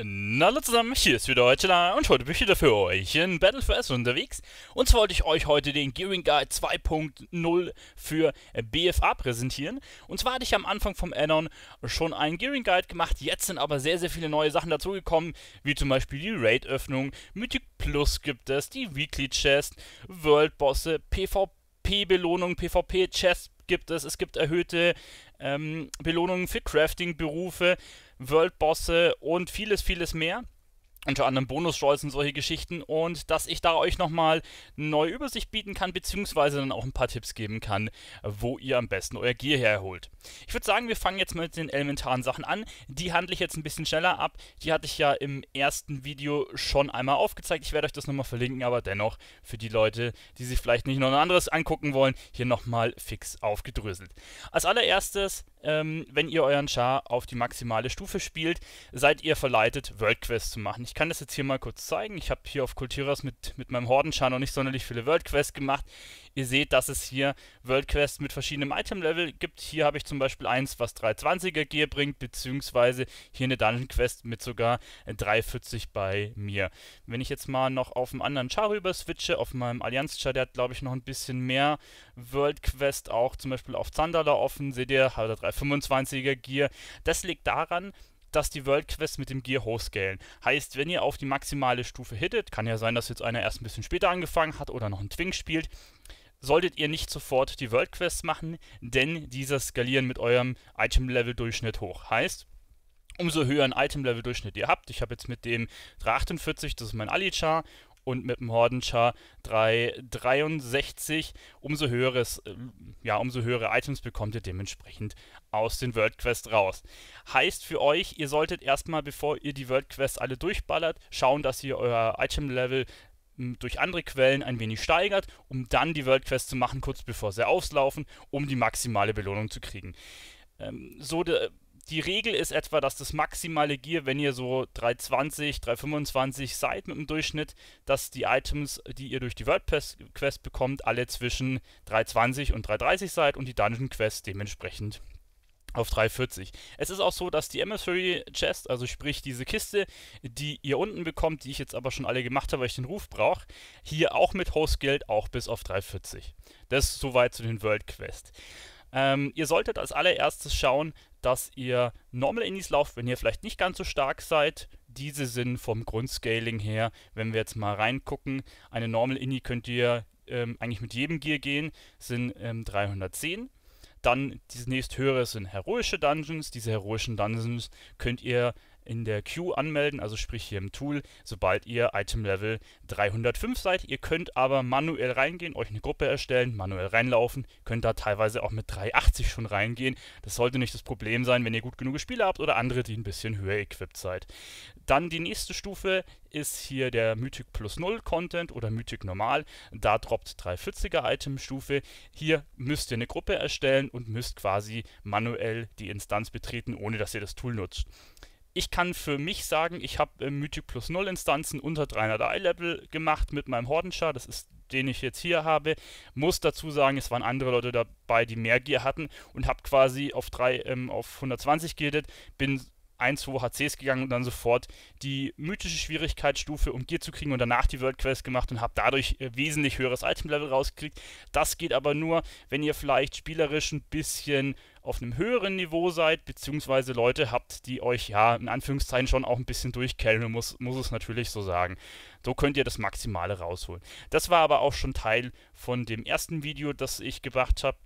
hallo zusammen, hier ist wieder Heutela und heute bin ich wieder für euch in Battle for Battlefest unterwegs. Und zwar wollte ich euch heute den Gearing Guide 2.0 für BFA präsentieren. Und zwar hatte ich am Anfang vom Addon schon einen Gearing Guide gemacht, jetzt sind aber sehr, sehr viele neue Sachen dazugekommen, wie zum Beispiel die Raid-Öffnung, Mythic Plus gibt es, die Weekly Chest, World-Bosse, PvP-Belohnung, PvP-Chest gibt es, es gibt erhöhte ähm, Belohnungen für Crafting-Berufe, World-Bosse und vieles, vieles mehr unter anderem bonus Bonusstolz und solche Geschichten und dass ich da euch nochmal eine neue Übersicht bieten kann, beziehungsweise dann auch ein paar Tipps geben kann, wo ihr am besten euer Gear herholt. Ich würde sagen, wir fangen jetzt mal mit den elementaren Sachen an. Die handle ich jetzt ein bisschen schneller ab. Die hatte ich ja im ersten Video schon einmal aufgezeigt. Ich werde euch das nochmal verlinken, aber dennoch für die Leute, die sich vielleicht nicht noch ein anderes angucken wollen, hier nochmal fix aufgedröselt. Als allererstes ähm, wenn ihr euren Char auf die maximale Stufe spielt, seid ihr verleitet, Worldquests zu machen. Ich kann das jetzt hier mal kurz zeigen. Ich habe hier auf Kultiras mit, mit meinem Hordenchar noch nicht sonderlich viele Worldquests gemacht. Ihr seht, dass es hier World Quests mit verschiedenem Item-Level gibt. Hier habe ich zum Beispiel eins, was 320er Gear bringt, beziehungsweise hier eine Dungeon Quest mit sogar 340 äh, bei mir. Wenn ich jetzt mal noch auf einen anderen Char rüber switche, auf meinem Allianz-Char, der hat glaube ich noch ein bisschen mehr World Quest auch zum Beispiel auf Zandala offen, seht ihr, hat er 325er Gear. Das liegt daran, dass die World Quests mit dem Gear hochscalen. Heißt, wenn ihr auf die maximale Stufe hittet, kann ja sein, dass jetzt einer erst ein bisschen später angefangen hat oder noch einen Twink spielt, solltet ihr nicht sofort die World Quests machen, denn diese skalieren mit eurem Item-Level-Durchschnitt hoch. Heißt, umso höher ein Item-Level-Durchschnitt ihr habt, ich habe jetzt mit dem 348, das ist mein Ali-Char, und mit dem Hordenchar 363, umso höheres, äh, ja, umso höhere Items bekommt ihr dementsprechend aus den World Quest raus. Heißt für euch, ihr solltet erstmal, bevor ihr die World Quest alle durchballert, schauen, dass ihr euer Item Level durch andere Quellen ein wenig steigert, um dann die World Quest zu machen, kurz bevor sie auslaufen, um die maximale Belohnung zu kriegen. Ähm, so de, die Regel ist etwa, dass das maximale Gear, wenn ihr so 320, 325 seid mit dem Durchschnitt, dass die Items, die ihr durch die World Quest bekommt, alle zwischen 320 und 330 seid und die Dungeon Quest dementsprechend auf 340. Es ist auch so, dass die Emissary Chest, also sprich diese Kiste, die ihr unten bekommt, die ich jetzt aber schon alle gemacht habe, weil ich den Ruf brauche, hier auch mit Host Hostgeld auch bis auf 340. Das ist soweit zu den World Quest. Ähm, ihr solltet als allererstes schauen, dass ihr Normal Indies lauft, wenn ihr vielleicht nicht ganz so stark seid. Diese sind vom Grundscaling her, wenn wir jetzt mal reingucken, eine Normal Indie könnt ihr ähm, eigentlich mit jedem Gear gehen, sind ähm, 310. Dann das nächsthöhere sind heroische Dungeons. Diese heroischen Dungeons könnt ihr in der Queue anmelden, also sprich hier im Tool, sobald ihr Item Level 305 seid. Ihr könnt aber manuell reingehen, euch eine Gruppe erstellen, manuell reinlaufen, könnt da teilweise auch mit 380 schon reingehen. Das sollte nicht das Problem sein, wenn ihr gut genug Spieler habt oder andere, die ein bisschen höher equipped seid. Dann die nächste Stufe ist hier der Mythic plus 0 Content oder Mythic normal. Da droppt 340er Item Stufe. Hier müsst ihr eine Gruppe erstellen und müsst quasi manuell die Instanz betreten, ohne dass ihr das Tool nutzt ich kann für mich sagen, ich habe äh, Mythic Plus 0 Instanzen unter 300 Eye-Level gemacht mit meinem Hordenschar, das ist den ich jetzt hier habe. Muss dazu sagen, es waren andere Leute dabei, die mehr Gear hatten und habe quasi auf, drei, ähm, auf 120 gildet, bin 1-2 HCs gegangen und dann sofort die mythische Schwierigkeitsstufe um Gear zu kriegen und danach die World Quest gemacht und habe dadurch äh, wesentlich höheres Item-Level rausgekriegt. Das geht aber nur, wenn ihr vielleicht spielerisch ein bisschen auf einem höheren Niveau seid, beziehungsweise Leute habt, die euch ja in Anführungszeichen schon auch ein bisschen durchkellen, muss, muss es natürlich so sagen. So könnt ihr das Maximale rausholen. Das war aber auch schon Teil von dem ersten Video, das ich gemacht habe.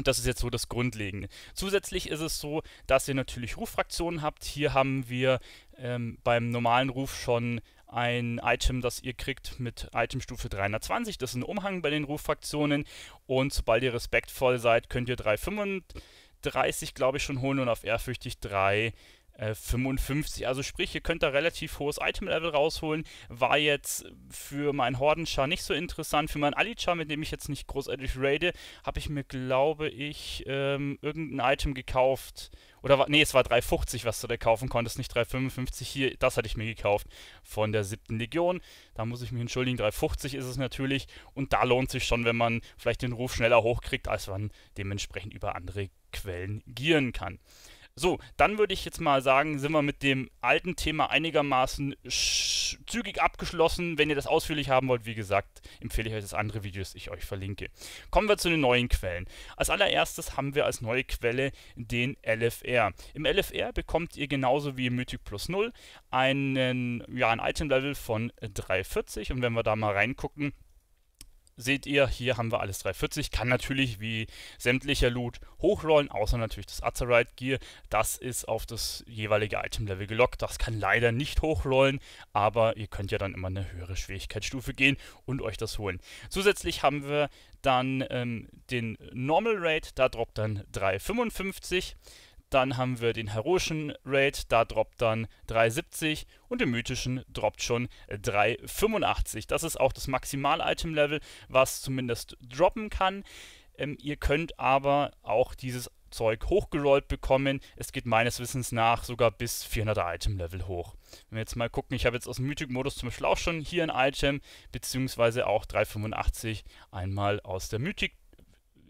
Und das ist jetzt so das Grundlegende. Zusätzlich ist es so, dass ihr natürlich Ruffraktionen habt. Hier haben wir ähm, beim normalen Ruf schon ein Item, das ihr kriegt mit Itemstufe 320. Das ist ein Umhang bei den Ruffraktionen. Und sobald ihr respektvoll seid, könnt ihr 335, glaube ich, schon holen und auf ehrfürchtig 3 55. Äh, also sprich, ihr könnt da relativ hohes Item-Level rausholen. War jetzt für meinen Hordenschar nicht so interessant. Für meinen Alichar, mit dem ich jetzt nicht großartig raide, habe ich mir, glaube ich, ähm, irgendein Item gekauft. Oder war, nee, es war 3,50, was du da kaufen konntest, nicht 3,55 hier. Das hatte ich mir gekauft von der 7. Legion. Da muss ich mich entschuldigen, 3,50 ist es natürlich. Und da lohnt sich schon, wenn man vielleicht den Ruf schneller hochkriegt, als man dementsprechend über andere Quellen gieren kann. So, dann würde ich jetzt mal sagen, sind wir mit dem alten Thema einigermaßen zügig abgeschlossen. Wenn ihr das ausführlich haben wollt, wie gesagt, empfehle ich euch das andere Video, das ich euch verlinke. Kommen wir zu den neuen Quellen. Als allererstes haben wir als neue Quelle den LFR. Im LFR bekommt ihr genauso wie im Mythic Plus 0 einen, ja, ein Item-Level von 340 und wenn wir da mal reingucken, seht ihr, hier haben wir alles 340. Kann natürlich wie sämtlicher Loot hochrollen, außer natürlich das Azerite Gear. Das ist auf das jeweilige Item-Level gelockt. Das kann leider nicht hochrollen, aber ihr könnt ja dann immer eine höhere Schwierigkeitsstufe gehen und euch das holen. Zusätzlich haben wir dann ähm, den Normal Rate, da droppt dann 355. Dann haben wir den heroischen Raid, da droppt dann 370 und den mythischen droppt schon 385. Das ist auch das Maximal-Item-Level, was zumindest droppen kann. Ähm, ihr könnt aber auch dieses Zeug hochgerollt bekommen. Es geht meines Wissens nach sogar bis 400er Item-Level hoch. Wenn wir jetzt mal gucken, ich habe jetzt aus dem Mythic-Modus zum Beispiel auch schon hier ein Item, beziehungsweise auch 385 einmal aus der Mythic,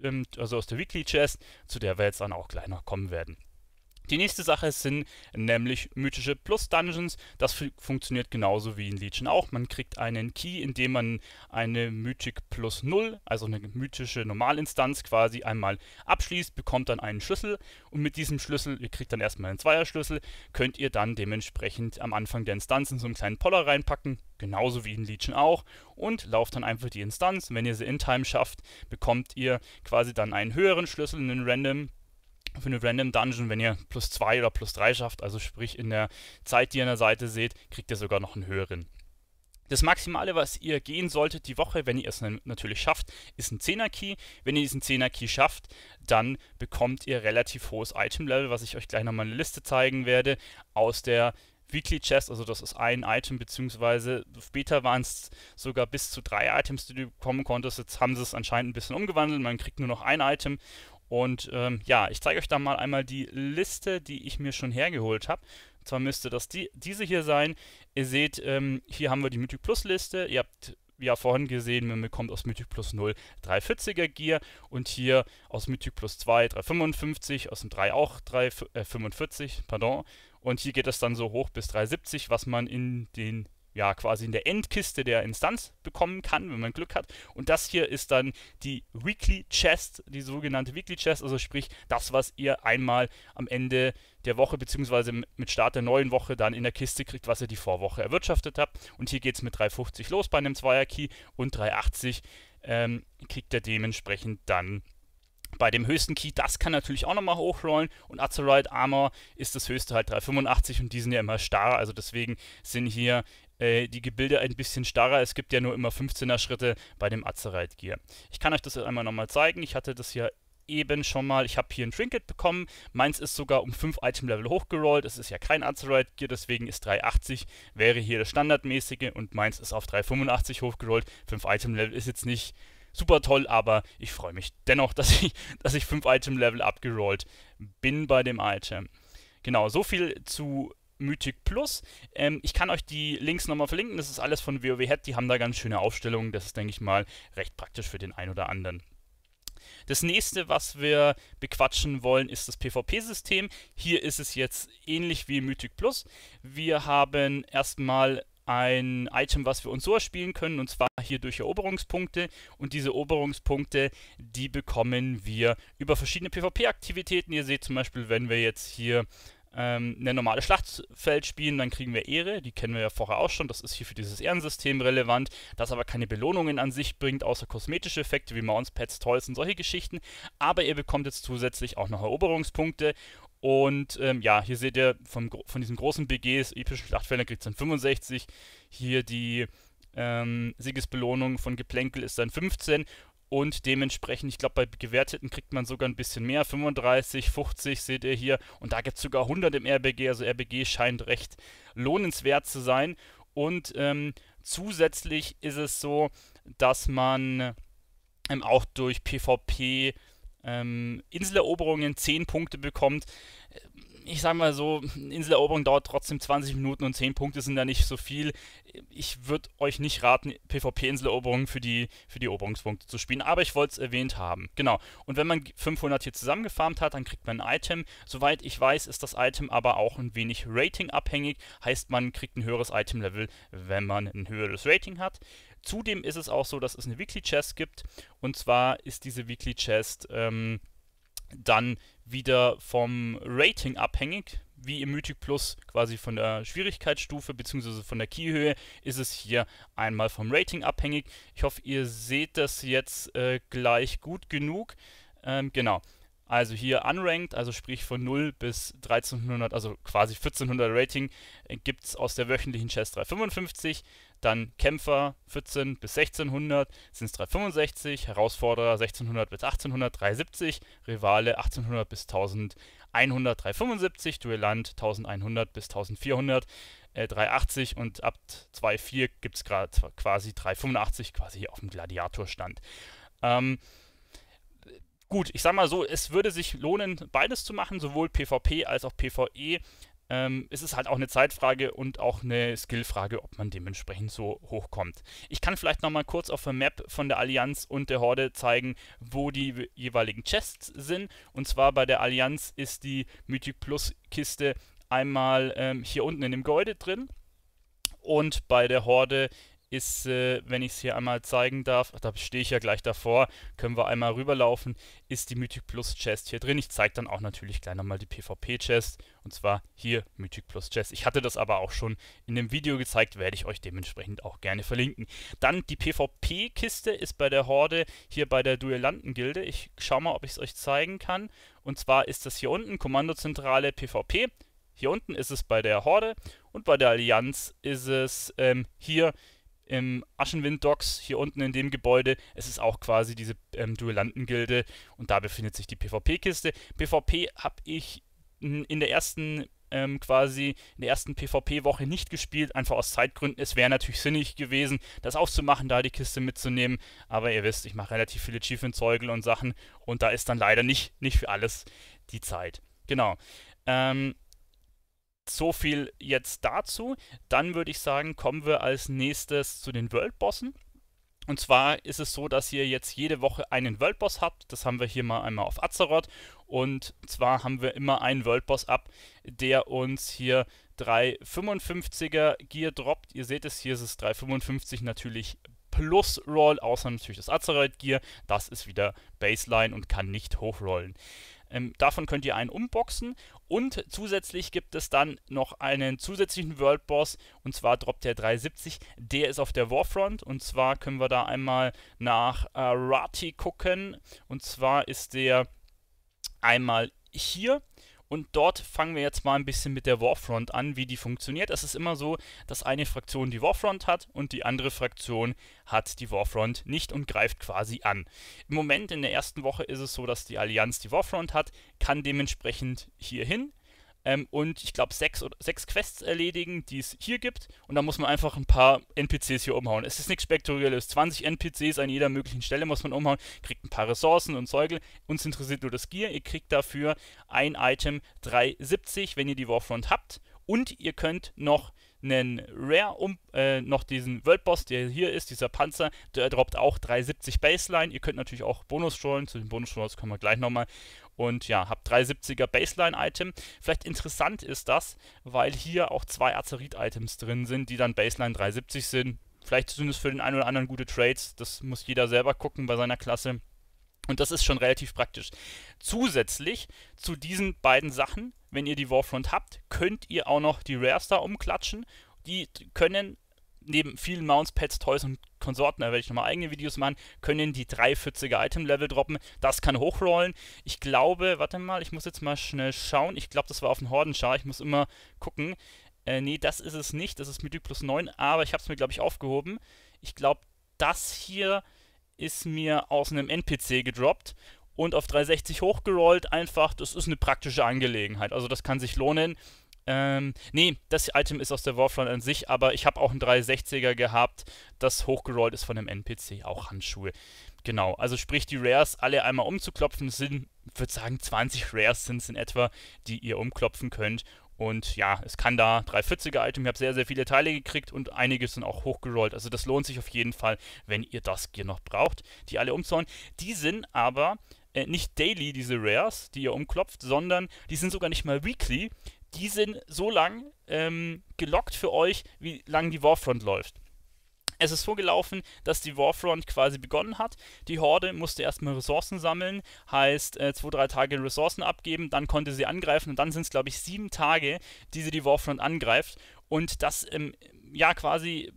ähm, also aus der Weekly Chest, zu der wir jetzt dann auch gleich noch kommen werden. Die nächste Sache sind nämlich mythische Plus-Dungeons. Das funktioniert genauso wie in Legion auch. Man kriegt einen Key, indem man eine Mythic plus 0, also eine mythische Normalinstanz quasi einmal abschließt, bekommt dann einen Schlüssel und mit diesem Schlüssel, ihr kriegt dann erstmal einen Zweierschlüssel, könnt ihr dann dementsprechend am Anfang der Instanz in so einen kleinen Poller reinpacken, genauso wie in Legion auch, und lauft dann einfach die Instanz. Wenn ihr sie in Time schafft, bekommt ihr quasi dann einen höheren Schlüssel, einen Random, für eine Random Dungeon, wenn ihr plus 2 oder plus 3 schafft, also sprich in der Zeit, die ihr an der Seite seht, kriegt ihr sogar noch einen höheren. Das Maximale, was ihr gehen solltet die Woche, wenn ihr es natürlich schafft, ist ein 10er Key. Wenn ihr diesen 10er Key schafft, dann bekommt ihr relativ hohes Item Level, was ich euch gleich nochmal eine Liste zeigen werde, aus der Weekly Chest, also das ist ein Item, beziehungsweise später waren es sogar bis zu drei Items, die du bekommen konntest. Jetzt haben sie es anscheinend ein bisschen umgewandelt, man kriegt nur noch ein Item und ähm, ja, ich zeige euch dann mal einmal die Liste, die ich mir schon hergeholt habe. Und zwar müsste das die, diese hier sein. Ihr seht, ähm, hier haben wir die Mythic Plus Liste. Ihr habt ja vorhin gesehen, man bekommt aus Mythic Plus 0 340er Gear und hier aus Mythic Plus 2 355, aus dem 3 auch 345, äh, pardon. Und hier geht das dann so hoch bis 370, was man in den ja, quasi in der Endkiste der Instanz bekommen kann, wenn man Glück hat. Und das hier ist dann die Weekly Chest, die sogenannte Weekly Chest, also sprich das, was ihr einmal am Ende der Woche bzw. mit Start der neuen Woche dann in der Kiste kriegt, was ihr die Vorwoche erwirtschaftet habt. Und hier geht es mit 3,50 los bei einem Zweier-Key und 3,80 ähm, kriegt ihr dementsprechend dann bei dem höchsten Key, das kann natürlich auch nochmal hochrollen und Azerite Armor ist das höchste halt 385 und die sind ja immer starr, also deswegen sind hier äh, die Gebilde ein bisschen starrer. Es gibt ja nur immer 15er Schritte bei dem Azerite Gear. Ich kann euch das jetzt einmal nochmal zeigen. Ich hatte das ja eben schon mal, ich habe hier ein Trinket bekommen, meins ist sogar um 5 Item-Level hochgerollt, es ist ja kein Azerite Gear, deswegen ist 380, wäre hier das standardmäßige und meins ist auf 385 hochgerollt, 5 Item-Level ist jetzt nicht super toll, aber ich freue mich dennoch, dass ich, dass ich 5 Item-Level abgerollt bin bei dem Item. Genau, so viel zu Mythic Plus. Ähm, ich kann euch die Links nochmal verlinken. Das ist alles von WoW Head. Die haben da ganz schöne Aufstellungen. Das ist, denke ich mal, recht praktisch für den einen oder anderen. Das nächste, was wir bequatschen wollen, ist das PvP-System. Hier ist es jetzt ähnlich wie Mythic Plus. Wir haben erstmal ein Item, was wir uns so erspielen können, und zwar hier durch Eroberungspunkte. Und diese Eroberungspunkte, die bekommen wir über verschiedene PvP-Aktivitäten. Ihr seht zum Beispiel, wenn wir jetzt hier ähm, eine normale Schlachtfeld spielen, dann kriegen wir Ehre, die kennen wir ja vorher auch schon, das ist hier für dieses Ehrensystem relevant, das aber keine Belohnungen an sich bringt, außer kosmetische Effekte wie Mounts, Pets, Toys und solche Geschichten, aber ihr bekommt jetzt zusätzlich auch noch Eroberungspunkte und ähm, ja, hier seht ihr vom, von diesen großen BGs, epischen Schlachtfeldern kriegt es dann 65, hier die ähm, Siegesbelohnung von Geplänkel ist dann 15 und dementsprechend, ich glaube, bei Gewerteten kriegt man sogar ein bisschen mehr, 35, 50 seht ihr hier und da gibt es sogar 100 im RBG, also RBG scheint recht lohnenswert zu sein und ähm, zusätzlich ist es so, dass man ähm, auch durch PvP ähm, Inseleroberungen 10 Punkte bekommt ich sag mal so, Inseleroberung dauert trotzdem 20 Minuten und 10 Punkte sind da nicht so viel. Ich würde euch nicht raten, PvP-Inseleroberungen für die, für die Eroberungspunkte zu spielen, aber ich wollte es erwähnt haben. Genau. Und wenn man 500 hier zusammengefarmt hat, dann kriegt man ein Item. Soweit ich weiß, ist das Item aber auch ein wenig Rating-abhängig. Heißt, man kriegt ein höheres Item-Level, wenn man ein höheres Rating hat. Zudem ist es auch so, dass es eine Weekly Chest gibt. Und zwar ist diese Weekly Chest... Ähm, dann wieder vom Rating abhängig. Wie im Mythic Plus quasi von der Schwierigkeitsstufe bzw. von der Keyhöhe ist es hier einmal vom Rating abhängig. Ich hoffe, ihr seht das jetzt äh, gleich gut genug. Ähm, genau. Also hier unranked, also sprich von 0 bis 1300, also quasi 1400 Rating, äh, gibt es aus der wöchentlichen Chess 355. Dann Kämpfer 14 bis 1600 sind es 365, Herausforderer 1600 bis 1800 370, Rivale 1800 bis 1100 375, Duelland 1100 bis 1400 äh, 380 und ab 2.4 gibt es gerade quasi 385 quasi auf dem Gladiatorstand. Ähm, gut, ich sag mal so, es würde sich lohnen, beides zu machen, sowohl PvP als auch PvE ähm, es ist halt auch eine Zeitfrage und auch eine Skillfrage, ob man dementsprechend so hochkommt. Ich kann vielleicht nochmal kurz auf der Map von der Allianz und der Horde zeigen, wo die jeweiligen Chests sind. Und zwar bei der Allianz ist die Mythic Plus Kiste einmal ähm, hier unten in dem Gebäude drin und bei der Horde ist, äh, wenn ich es hier einmal zeigen darf, da stehe ich ja gleich davor, können wir einmal rüberlaufen, ist die Mythic Plus Chest hier drin. Ich zeige dann auch natürlich gleich nochmal die PvP Chest und zwar hier Mythic Plus Chest. Ich hatte das aber auch schon in dem Video gezeigt, werde ich euch dementsprechend auch gerne verlinken. Dann die PvP Kiste ist bei der Horde hier bei der Duellantengilde. Ich schaue mal, ob ich es euch zeigen kann. Und zwar ist das hier unten Kommandozentrale PvP. Hier unten ist es bei der Horde und bei der Allianz ist es ähm, hier im Aschenwind Docks hier unten in dem Gebäude. Es ist auch quasi diese ähm, Duellantengilde und da befindet sich die PvP-Kiste. PvP habe ich in der ersten ähm, quasi in der ersten PvP-Woche nicht gespielt, einfach aus Zeitgründen. Es wäre natürlich sinnig gewesen, das aufzumachen, da die Kiste mitzunehmen, aber ihr wisst, ich mache relativ viele Achievement-Zeugel und Sachen und da ist dann leider nicht, nicht für alles die Zeit. Genau. Ähm, so viel jetzt dazu. Dann würde ich sagen, kommen wir als nächstes zu den Worldbossen. Und zwar ist es so, dass ihr jetzt jede Woche einen Worldboss habt. Das haben wir hier mal einmal auf Azeroth. Und zwar haben wir immer einen Worldboss ab, der uns hier 355 er Gear droppt. Ihr seht es, hier ist es 355 natürlich plus Roll, außer natürlich das Azeroth Gear. Das ist wieder Baseline und kann nicht hochrollen. Ähm, davon könnt ihr einen umboxen und zusätzlich gibt es dann noch einen zusätzlichen World Boss und zwar droppt der 370. Der ist auf der Warfront und zwar können wir da einmal nach äh, Rati gucken und zwar ist der einmal hier und dort fangen wir jetzt mal ein bisschen mit der Warfront an, wie die funktioniert. Es ist immer so, dass eine Fraktion die Warfront hat und die andere Fraktion hat die Warfront nicht und greift quasi an. Im Moment in der ersten Woche ist es so, dass die Allianz die Warfront hat, kann dementsprechend hierhin ähm, und ich glaube sechs, sechs Quests erledigen, die es hier gibt. Und dann muss man einfach ein paar NPCs hier umhauen. Es ist nichts Spektakuläres. 20 NPCs an jeder möglichen Stelle muss man umhauen. Kriegt ein paar Ressourcen und Säugel. Uns interessiert nur das Gear. Ihr kriegt dafür ein Item 370, wenn ihr die Warfront habt. Und ihr könnt noch einen Rare um, äh, noch diesen World Boss, der hier ist, dieser Panzer, der droppt auch 370 Baseline. Ihr könnt natürlich auch Bonus strollen zu den Bonus strollen kommen wir gleich nochmal. Und ja, habe 370er Baseline-Item. Vielleicht interessant ist das, weil hier auch zwei Azerit-Items drin sind, die dann Baseline 370 sind. Vielleicht sind es für den einen oder anderen gute Trades. Das muss jeder selber gucken bei seiner Klasse. Und das ist schon relativ praktisch. Zusätzlich zu diesen beiden Sachen, wenn ihr die Warfront habt, könnt ihr auch noch die Rare Star umklatschen. Die können neben vielen Mounts, Pets, Toys und Konsorten, da werde ich nochmal eigene Videos machen, können die 340er Item-Level droppen. Das kann hochrollen. Ich glaube, warte mal, ich muss jetzt mal schnell schauen. Ich glaube, das war auf dem Hordenschar. Ich muss immer gucken. Äh, nee, das ist es nicht. Das ist Mythic plus 9, aber ich habe es mir, glaube ich, aufgehoben. Ich glaube, das hier ist mir aus einem NPC gedroppt und auf 360 hochgerollt. Einfach, das ist eine praktische Angelegenheit. Also das kann sich lohnen. Ähm, nee, das Item ist aus der Warfront an sich, aber ich habe auch einen 360er gehabt, das hochgerollt ist von einem NPC, auch Handschuhe. Genau, also sprich die Rares alle einmal umzuklopfen sind, ich würde sagen 20 Rares sind es in etwa, die ihr umklopfen könnt. Und ja, es kann da 340er Item, ich habe sehr, sehr viele Teile gekriegt und einige sind auch hochgerollt. Also das lohnt sich auf jeden Fall, wenn ihr das Gear noch braucht, die alle umzuhauen. Die sind aber äh, nicht daily, diese Rares, die ihr umklopft, sondern die sind sogar nicht mal weekly, die sind so lang ähm, gelockt für euch, wie lang die Warfront läuft. Es ist so gelaufen, dass die Warfront quasi begonnen hat. Die Horde musste erstmal Ressourcen sammeln, heißt äh, zwei, drei Tage Ressourcen abgeben, dann konnte sie angreifen und dann sind es, glaube ich, sieben Tage, die sie die Warfront angreift. Und das ähm, ja quasi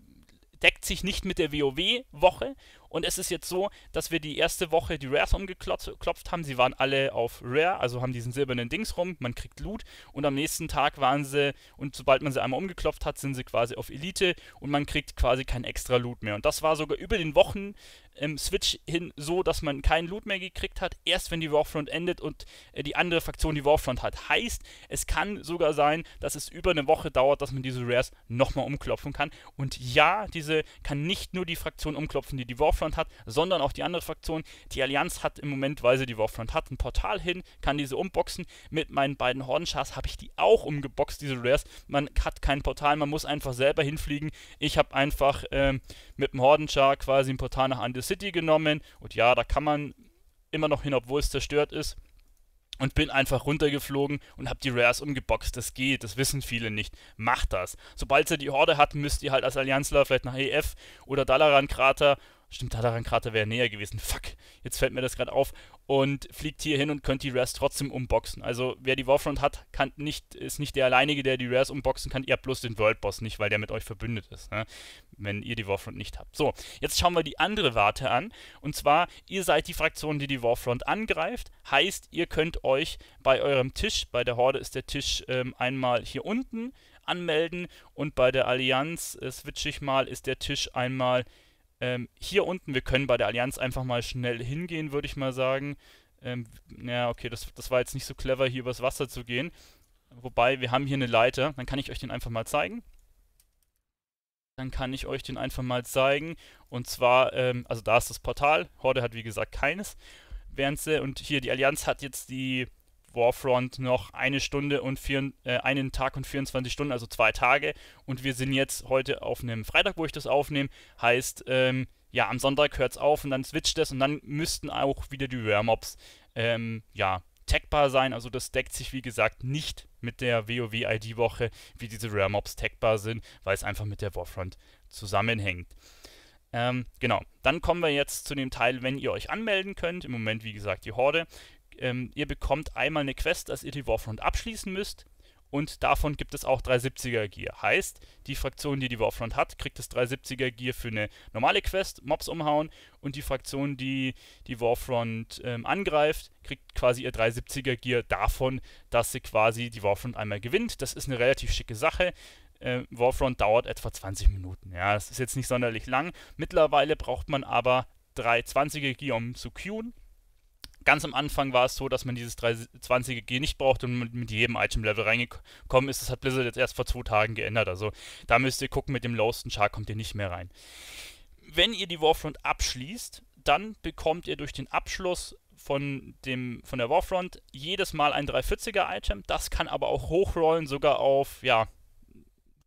deckt sich nicht mit der WoW-Woche. Und es ist jetzt so, dass wir die erste Woche die Rares umgeklopft haben. Sie waren alle auf Rare, also haben diesen silbernen Dings rum, man kriegt Loot. Und am nächsten Tag waren sie, und sobald man sie einmal umgeklopft hat, sind sie quasi auf Elite und man kriegt quasi kein extra Loot mehr. Und das war sogar über den Wochen, ähm, Switch hin so, dass man keinen Loot mehr gekriegt hat, erst wenn die Warfront endet und äh, die andere Fraktion die Warfront hat. Heißt, es kann sogar sein, dass es über eine Woche dauert, dass man diese Rares nochmal umklopfen kann. Und ja, diese kann nicht nur die Fraktion umklopfen, die die Warfront hat, sondern auch die andere Fraktion. Die Allianz hat im Moment, weil sie die Warfront hat, ein Portal hin, kann diese umboxen. Mit meinen beiden Hordenschars habe ich die auch umgeboxt, diese Rares. Man hat kein Portal, man muss einfach selber hinfliegen. Ich habe einfach ähm, mit dem Hordenschar quasi ein Portal nach Andes City genommen und ja, da kann man immer noch hin, obwohl es zerstört ist. Und bin einfach runtergeflogen und habe die Rares umgeboxt. Das geht, das wissen viele nicht. Macht das. Sobald ihr die Horde habt, müsst ihr halt als Allianzler vielleicht nach EF oder Dalaran-Krater Stimmt, Tadaran-Krater wäre näher gewesen. Fuck, jetzt fällt mir das gerade auf. Und fliegt hier hin und könnte die Rares trotzdem umboxen. Also, wer die Warfront hat, kann nicht, ist nicht der alleinige, der die Rares umboxen kann. Ihr habt bloß den Worldboss nicht, weil der mit euch verbündet ist, ne? wenn ihr die Warfront nicht habt. So, jetzt schauen wir die andere Warte an. Und zwar, ihr seid die Fraktion, die die Warfront angreift. Heißt, ihr könnt euch bei eurem Tisch, bei der Horde ist der Tisch ähm, einmal hier unten, anmelden. Und bei der Allianz, äh, switche ich mal, ist der Tisch einmal hier ähm, hier unten, wir können bei der Allianz einfach mal schnell hingehen, würde ich mal sagen. Ähm, ja, okay, das, das war jetzt nicht so clever, hier übers Wasser zu gehen. Wobei, wir haben hier eine Leiter. Dann kann ich euch den einfach mal zeigen. Dann kann ich euch den einfach mal zeigen. Und zwar, ähm, also da ist das Portal. Horde hat wie gesagt keines. Während sie, und hier die Allianz hat jetzt die Warfront noch eine Stunde und vier, äh, einen Tag und 24 Stunden, also zwei Tage. Und wir sind jetzt heute auf einem Freitag, wo ich das aufnehme. Heißt, ähm, ja, am Sonntag hört es auf und dann switcht es und dann müssten auch wieder die Wormobs, ähm, ja, tagbar sein. Also das deckt sich, wie gesagt, nicht mit der WoW-ID-Woche, wie diese rare Wormobs tagbar sind, weil es einfach mit der Warfront zusammenhängt. Ähm, genau, dann kommen wir jetzt zu dem Teil, wenn ihr euch anmelden könnt. Im Moment, wie gesagt, die Horde ähm, ihr bekommt einmal eine Quest, dass ihr die Warfront abschließen müsst und davon gibt es auch 370er Gear. Heißt, die Fraktion, die die Warfront hat, kriegt das 370er Gear für eine normale Quest, Mobs umhauen und die Fraktion, die die Warfront ähm, angreift, kriegt quasi ihr 370er Gear davon, dass sie quasi die Warfront einmal gewinnt. Das ist eine relativ schicke Sache. Äh, Warfront dauert etwa 20 Minuten. Ja, das ist jetzt nicht sonderlich lang. Mittlerweile braucht man aber 320er Gear, um zu queuen ganz am Anfang war es so, dass man dieses 320er G nicht braucht und mit, mit jedem Item-Level reingekommen ist. Das hat Blizzard jetzt erst vor zwei Tagen geändert. Also da müsst ihr gucken, mit dem Lowsten Char kommt ihr nicht mehr rein. Wenn ihr die Warfront abschließt, dann bekommt ihr durch den Abschluss von, dem, von der Warfront jedes Mal ein 340er-Item. Das kann aber auch hochrollen, sogar auf, ja,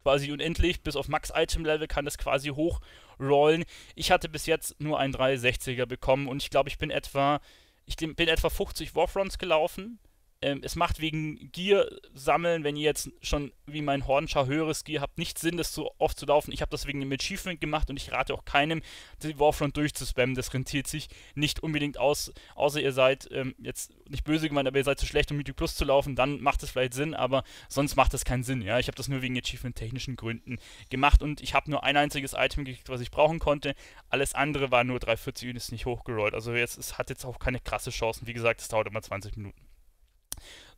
quasi unendlich. Bis auf Max-Item-Level kann das quasi hochrollen. Ich hatte bis jetzt nur ein 360er bekommen und ich glaube, ich bin etwa ich bin etwa 50 Warfronts gelaufen ähm, es macht wegen Gear sammeln, wenn ihr jetzt schon wie mein Hornschau höheres Gear habt, nicht Sinn, das so oft zu laufen. Ich habe das wegen dem Achievement gemacht und ich rate auch keinem, die Warfront durchzuspammen. Das rentiert sich nicht unbedingt aus, außer ihr seid ähm, jetzt nicht böse gemeint, aber ihr seid zu schlecht, um Mythic Plus zu laufen. Dann macht es vielleicht Sinn, aber sonst macht das keinen Sinn. Ja, ich habe das nur wegen Achievement-technischen Gründen gemacht und ich habe nur ein einziges Item gekriegt, was ich brauchen konnte. Alles andere war nur 340 und ist nicht hochgerollt. Also jetzt es hat jetzt auch keine krasse Chancen. Wie gesagt, es dauert immer 20 Minuten.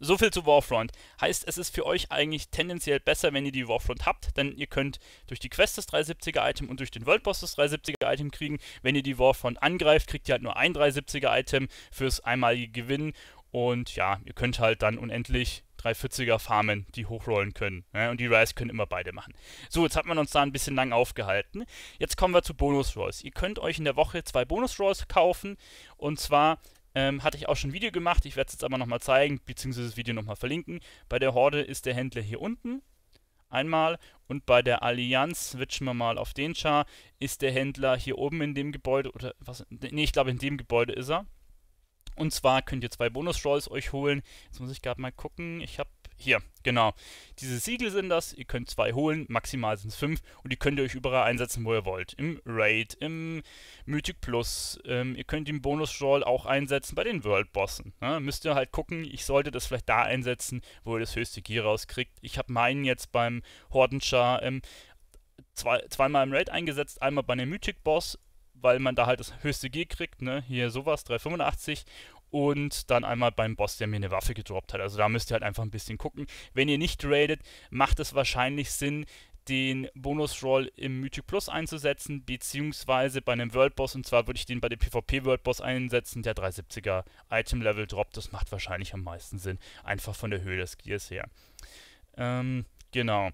So viel zu Warfront. Heißt, es ist für euch eigentlich tendenziell besser, wenn ihr die Warfront habt, denn ihr könnt durch die Quest das 370er Item und durch den Worldboss das 370er Item kriegen. Wenn ihr die Warfront angreift, kriegt ihr halt nur ein 370er Item fürs einmalige Gewinnen und ja, ihr könnt halt dann unendlich 340er farmen, die hochrollen können. Ja, ne? und die Rise können immer beide machen. So, jetzt hat man uns da ein bisschen lang aufgehalten. Jetzt kommen wir zu Bonus Rolls. Ihr könnt euch in der Woche zwei Bonus Rolls kaufen. Und zwar ähm, hatte ich auch schon ein Video gemacht, ich werde es jetzt aber nochmal zeigen, beziehungsweise das Video nochmal verlinken. Bei der Horde ist der Händler hier unten, einmal, und bei der Allianz, switchen wir mal auf den Char, ist der Händler hier oben in dem Gebäude, oder was, nee, ich glaube in dem Gebäude ist er. Und zwar könnt ihr zwei Bonus-Rolls euch holen. Jetzt muss ich gerade mal gucken. Ich habe hier, genau. Diese Siegel sind das. Ihr könnt zwei holen, maximal sind es fünf. Und die könnt ihr euch überall einsetzen, wo ihr wollt. Im Raid, im Mythic Plus. Ähm, ihr könnt den Bonus-Roll auch einsetzen bei den World-Bossen. Ne? Müsst ihr halt gucken, ich sollte das vielleicht da einsetzen, wo ihr das höchste Gear rauskriegt. Ich habe meinen jetzt beim Hordenschar ähm, zwei, zweimal im Raid eingesetzt. Einmal bei einem Mythic-Boss weil man da halt das höchste G kriegt, ne? Hier sowas, 385 und dann einmal beim Boss, der mir eine Waffe gedroppt hat. Also da müsst ihr halt einfach ein bisschen gucken. Wenn ihr nicht raidet, macht es wahrscheinlich Sinn, den Bonus-Roll im Mythic Plus einzusetzen, beziehungsweise bei einem World Boss, und zwar würde ich den bei dem PvP World Boss einsetzen, der 370er Item Level droppt, das macht wahrscheinlich am meisten Sinn, einfach von der Höhe des Gears her. Ähm, genau.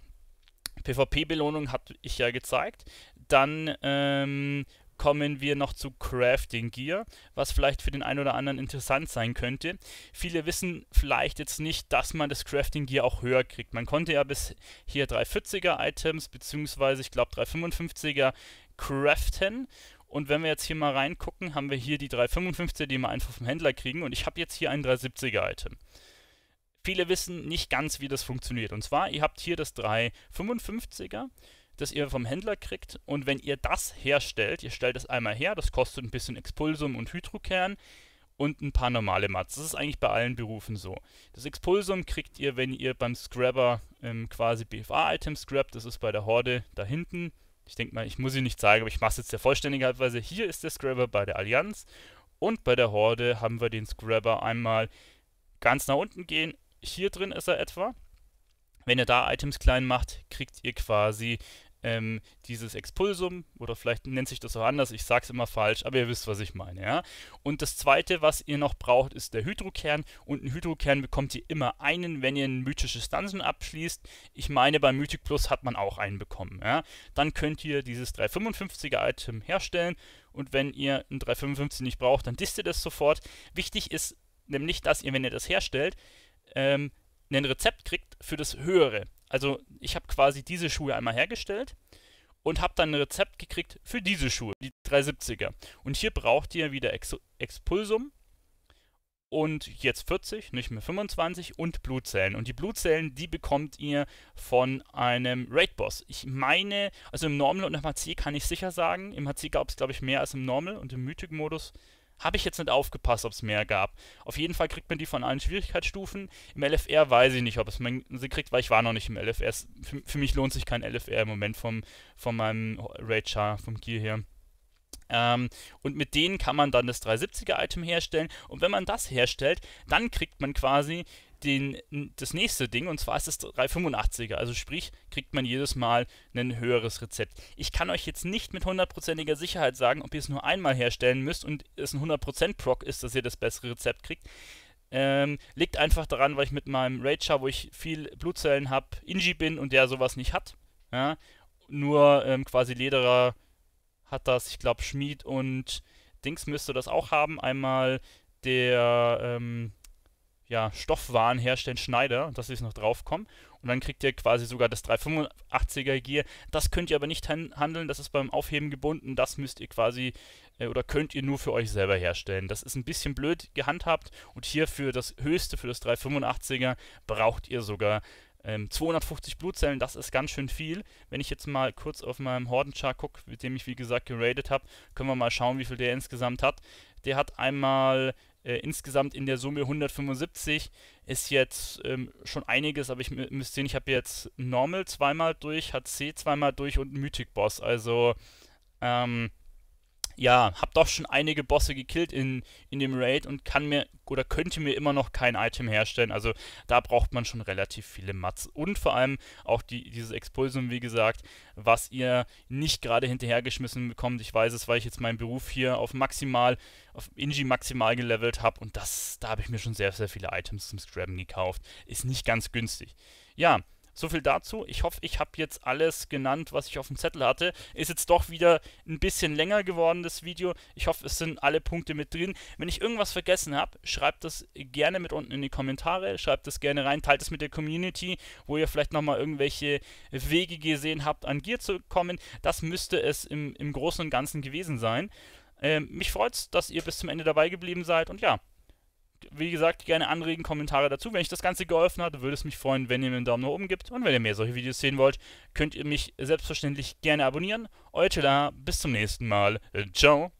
PvP-Belohnung hatte ich ja gezeigt. Dann ähm, kommen wir noch zu Crafting Gear, was vielleicht für den einen oder anderen interessant sein könnte. Viele wissen vielleicht jetzt nicht, dass man das Crafting Gear auch höher kriegt. Man konnte ja bis hier 340er Items, bzw. ich glaube 355er craften. Und wenn wir jetzt hier mal reingucken, haben wir hier die 355er, die wir einfach vom Händler kriegen. Und ich habe jetzt hier ein 370er Item. Viele wissen nicht ganz, wie das funktioniert. Und zwar, ihr habt hier das 355er das ihr vom Händler kriegt. Und wenn ihr das herstellt, ihr stellt das einmal her, das kostet ein bisschen Expulsum und Hydrokern und ein paar normale Mats. Das ist eigentlich bei allen Berufen so. Das Expulsum kriegt ihr, wenn ihr beim Scrabber ähm, quasi BFA-Items scrabbt. Das ist bei der Horde da hinten. Ich denke mal, ich muss ihn nicht zeigen, aber ich mache es jetzt der Vollständigkeit halbweise. Hier ist der Scrabber bei der Allianz und bei der Horde haben wir den Scrabber einmal ganz nach unten gehen. Hier drin ist er etwa. Wenn ihr da Items klein macht, kriegt ihr quasi ähm, dieses Expulsum, oder vielleicht nennt sich das auch anders, ich sage es immer falsch, aber ihr wisst, was ich meine. Ja? Und das Zweite, was ihr noch braucht, ist der Hydrokern. Und einen Hydrokern bekommt ihr immer einen, wenn ihr ein mythisches Dungeon abschließt. Ich meine, bei Mythic Plus hat man auch einen bekommen. Ja? Dann könnt ihr dieses 355er-Item herstellen. Und wenn ihr ein 355 nicht braucht, dann disst ihr das sofort. Wichtig ist nämlich, dass ihr, wenn ihr das herstellt, ähm, ein Rezept kriegt für das höhere. Also ich habe quasi diese Schuhe einmal hergestellt und habe dann ein Rezept gekriegt für diese Schuhe, die 370er. Und hier braucht ihr wieder Ex Expulsum und jetzt 40, nicht mehr 25 und Blutzellen. Und die Blutzellen, die bekommt ihr von einem Raid-Boss. Ich meine, also im Normal und im HC kann ich sicher sagen, im HC gab es glaube ich mehr als im Normal und im Mythic-Modus habe ich jetzt nicht aufgepasst, ob es mehr gab. Auf jeden Fall kriegt man die von allen Schwierigkeitsstufen. Im LFR weiß ich nicht, ob es man sie kriegt, weil ich war noch nicht im LFR. Für, für mich lohnt sich kein LFR im Moment vom, von meinem Raid-Char, vom Gear her. Ähm, und mit denen kann man dann das 370er-Item herstellen. Und wenn man das herstellt, dann kriegt man quasi den, das nächste Ding und zwar ist es 385er. Also sprich, kriegt man jedes Mal ein höheres Rezept. Ich kann euch jetzt nicht mit hundertprozentiger Sicherheit sagen, ob ihr es nur einmal herstellen müsst und es ein 100% Proc ist, dass ihr das bessere Rezept kriegt. Ähm, liegt einfach daran, weil ich mit meinem Rager, wo ich viel Blutzellen habe, Inji bin und der sowas nicht hat. Ja? Nur ähm, quasi Lederer hat das, ich glaube, Schmied und Dings müsste das auch haben. Einmal der. Ähm, ja, Stoffwaren herstellen, Schneider, dass sie es noch draufkommen. Und dann kriegt ihr quasi sogar das 385er Gear. Das könnt ihr aber nicht handeln, das ist beim Aufheben gebunden. Das müsst ihr quasi äh, oder könnt ihr nur für euch selber herstellen. Das ist ein bisschen blöd gehandhabt. Und hier für das höchste, für das 385er, braucht ihr sogar ähm, 250 Blutzellen. Das ist ganz schön viel. Wenn ich jetzt mal kurz auf meinem Hordenchar gucke, mit dem ich wie gesagt geradet habe, können wir mal schauen, wie viel der insgesamt hat. Der hat einmal äh, insgesamt in der Summe 175 ist jetzt ähm, schon einiges, aber ich müsste sehen, ich habe jetzt Normal zweimal durch, HC zweimal durch und Mythic Boss. Also ähm, ja, hab doch schon einige Bosse gekillt in, in dem Raid und kann mir oder könnte mir immer noch kein Item herstellen. Also da braucht man schon relativ viele Mats. Und vor allem auch die, dieses Expulsum, wie gesagt, was ihr nicht gerade hinterhergeschmissen bekommt. Ich weiß es, weil ich jetzt meinen Beruf hier auf maximal, auf Inji maximal gelevelt habe und das, da habe ich mir schon sehr, sehr viele Items zum Scrabben gekauft. Ist nicht ganz günstig. Ja, so viel dazu. Ich hoffe, ich habe jetzt alles genannt, was ich auf dem Zettel hatte. Ist jetzt doch wieder ein bisschen länger geworden, das Video. Ich hoffe, es sind alle Punkte mit drin. Wenn ich irgendwas vergessen habe, schreibt das gerne mit unten in die Kommentare. Schreibt das gerne rein. Teilt es mit der Community, wo ihr vielleicht nochmal irgendwelche Wege gesehen habt, an Gear zu kommen. Das müsste es im, im Großen und Ganzen gewesen sein. Ähm, mich freut's, dass ihr bis zum Ende dabei geblieben seid. Und ja, wie gesagt, gerne anregen, Kommentare dazu. Wenn euch das Ganze geholfen hat, würde es mich freuen, wenn ihr mir einen Daumen nach oben gibt. Und wenn ihr mehr solche Videos sehen wollt, könnt ihr mich selbstverständlich gerne abonnieren. Euer Tela, bis zum nächsten Mal. Ciao.